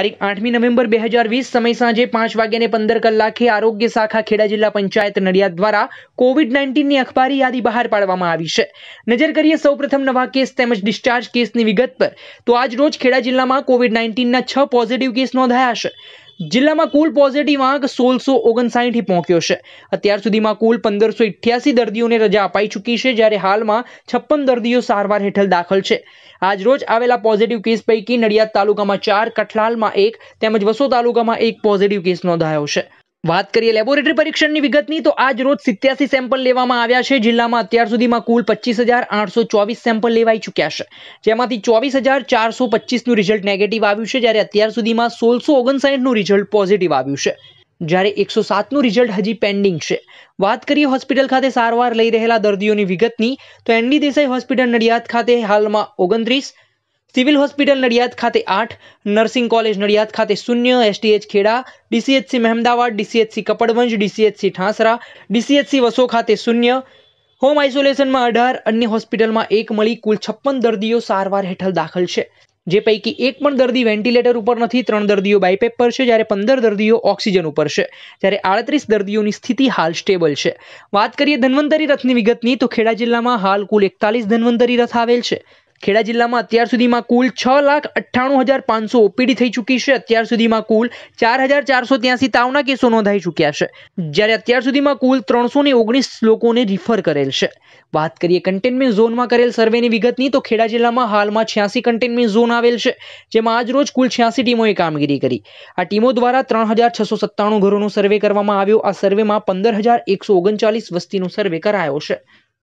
તારીખ આઠમી નવેમ્બર બે હજાર વીસ સમય સાંજે પાંચ વાગ્યાને પંદર કલાકે આરોગ્ય શાખા ખેડા જિલ્લા પંચાયત નડિયાદ દ્વારા કોવિડ નાઇન્ટીનની અખબારી યાદી બહાર પાડવામાં આવી છે નજર કરીએ સૌપ્રથમ નવા કેસ તેમજ ડિસ્ચાર્જ કેસની વિગત પર તો આજ રોજ ખેડા જિલ્લામાં કોવિડ નાઇન્ટીનના છ પોઝિટિવ કેસ નોંધાયા છે જિલ્લામાં કુલ પોઝિટિવ આંક સોળસો ઓગણસાઠી પહોંચ્યો છે અત્યાર સુધીમાં કુલ પંદરસો ઇઠ્યાસી દર્દીઓને રજા અપાઈ ચૂકી છે જ્યારે હાલમાં છપ્પન દર્દીઓ સારવાર હેઠળ દાખલ છે આજરોજ આવેલા પોઝિટિવ કેસ પૈકી નડિયાદ તાલુકામાં ચાર કઠલાલમાં એક તેમજ વસો તાલુકામાં એક પોઝિટિવ કેસ નોંધાયો છે વાત કરીએ લેબોરેટરી પરીક્ષણની વિગતની તો આજ રોજ સિત્યાસી સેમ્પલ લેવામાં આવ્યા છે જિલ્લામાં અત્યાર સુધીમાં કુલ પચીસ હજાર આઠસો ચોવીસ સેમ્પલ લેવાઈ ચૂક્યા છે જેમાંથી ચોવીસ હજાર ચારસો પચીસનું રિઝલ્ટ નેગેટિવ આવ્યું છે જ્યારે અત્યાર સુધીમાં સોળસો ઓગણસાઠનું રિઝલ્ટ પોઝિટિવ આવ્યું છે જ્યારે એકસો સાતનું રિઝલ્ટ હજી પેન્ડિંગ છે વાત કરીએ હોસ્પિટલ ખાતે સારવાર લઈ રહેલા દર્દીઓની વિગતની તો એનડી દેસાઈ હોસ્પિટલ નડિયાદ ખાતે હાલમાં ઓગણત્રીસ સિવિલ હોસ્પિટલ નડિયાદ ખાતે આઠ નર્સિંગ કોલેજ નડિયાદ ખાતે શૂન્ય એસટીએચ ખેડા ડીસીએચસી મહેમદાવાદ ડીસીએચસી કપડવંજ ડીસીએચસી ઠાંસરા ડીસીએચસી વસો ખાતે શૂન્ય હોમ આઇસોલેશનમાં અઢાર અન્ય હોસ્પિટલમાં એક મળી કુલ છપ્પન દર્દીઓ સારવાર હેઠળ દાખલ છે જે પૈકી એક પણ દર્દી વેન્ટિલેટર ઉપર નથી ત્રણ દર્દીઓ બાયપેપ પર છે જ્યારે પંદર દર્દીઓ ઓક્સિજન ઉપર છે જ્યારે આડત્રીસ દર્દીઓની સ્થિતિ હાલ સ્ટેબલ છે વાત કરીએ ધન્વંતરી રથની વિગતની તો ખેડા જિલ્લામાં હાલ કુલ એકતાલીસ ધન્વંતરી રથ આવેલ છે ખેડા જિલ્લામાં અત્યાર સુધીમાં કુલ છ લાખ અઠ્ઠાણું હજાર પાંચસો ઓપીડી થઈ ચૂકી છે અત્યાર સુધીમાં કુલ ચાર હજાર ચારસો ત્યાંસી તાવના કેસો નોંધાઈ ચૂક્યા છે જ્યારે અત્યાર સુધીમાં કુલ ત્રણસો ને ઓગણીસ લોકોને રિફર કરેલ છે વાત કરીએ કન્ટેનમેન્ટ ઝોનમાં કરેલ સર્વેની વિગતની તો ખેડા જિલ્લામાં હાલમાં છ્યાસી કન્ટેનમેન્ટ ઝોન આવેલ છે જેમાં આજ રોજ કુલ છ્યાસી ટીમોએ કામગીરી કરી આ ટીમો દ્વારા ત્રણ હજાર છસો સત્તાણું ઘરોનો સર્વે કરવામાં આવ્યો આ સર્વેમાં પંદર હજાર એકસો ઓગણચાલીસ વસ્તીનો સર્વે કરાયો છે